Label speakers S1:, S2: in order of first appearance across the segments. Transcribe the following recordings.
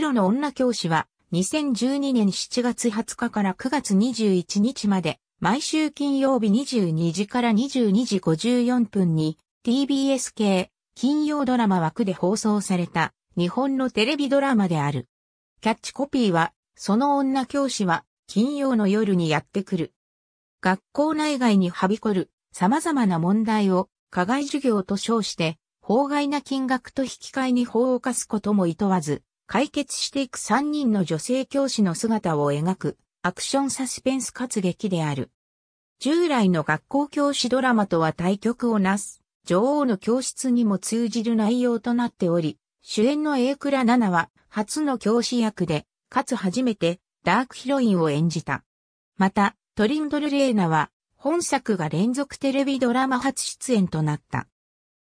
S1: 黒の女教師は2012年7月20日から9月21日まで毎週金曜日22時から22時54分に TBS 系金曜ドラマ枠で放送された日本のテレビドラマである。キャッチコピーはその女教師は金曜の夜にやってくる。学校内外にはびこる様々な問題を課外授業と称して法外な金額と引き換えに法を犯すことも厭わず、解決していく三人の女性教師の姿を描くアクションサスペンス活劇である。従来の学校教師ドラマとは対局をなす女王の教室にも通じる内容となっており、主演のク倉奈々は初の教師役で、かつ初めてダークヒロインを演じた。また、トリンドル・レーナは本作が連続テレビドラマ初出演となった。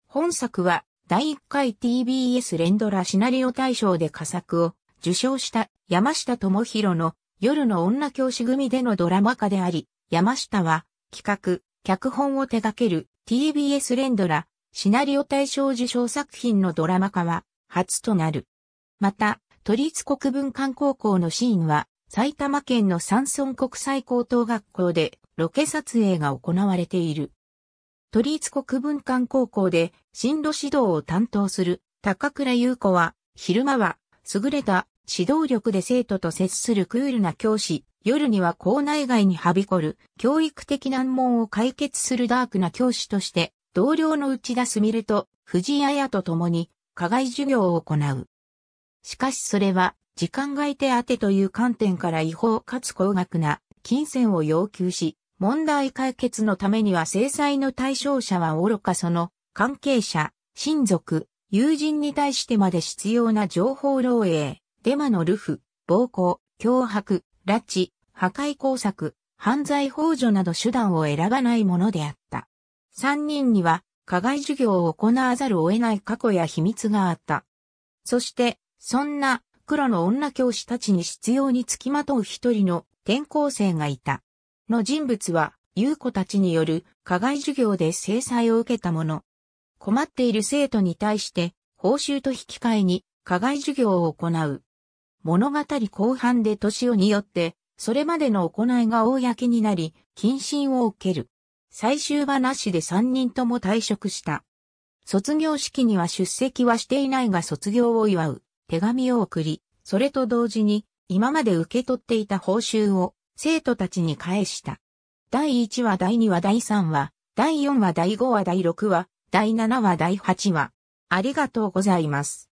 S1: 本作は第1回 TBS 連ドラシナリオ大賞で佳作を受賞した山下智博の夜の女教師組でのドラマ化であり、山下は企画、脚本を手掛ける TBS 連ドラシナリオ大賞受賞作品のドラマ化は初となる。また、都立国文館高校のシーンは埼玉県の山村国際高等学校でロケ撮影が行われている。都立国文館高校で進路指導を担当する高倉優子は、昼間は優れた指導力で生徒と接するクールな教師、夜には校内外にはびこる教育的難問を解決するダークな教師として、同僚の内田すみれと藤井綾と共に課外授業を行う。しかしそれは、時間外手当という観点から違法かつ高額な金銭を要求し、問題解決のためには制裁の対象者は愚かその関係者、親族、友人に対してまで必要な情報漏洩、デマのルフ、暴行、脅迫、拉致、破壊工作、犯罪法助など手段を選ばないものであった。三人には、課外授業を行わざるを得ない過去や秘密があった。そして、そんな黒の女教師たちに必要につきまとう一人の転校生がいた。の人物は、優子たちによる課外授業で制裁を受けたもの。困っている生徒に対して、報酬と引き換えに課外授業を行う。物語後半で年をによって、それまでの行いが公になり、謹慎を受ける。最終話で3人とも退職した。卒業式には出席はしていないが卒業を祝う手紙を送り、それと同時に今まで受け取っていた報酬を生徒たちに返した。第1話第2話第3話、第4話第5話第6話、第7話第8話。ありがとうございます。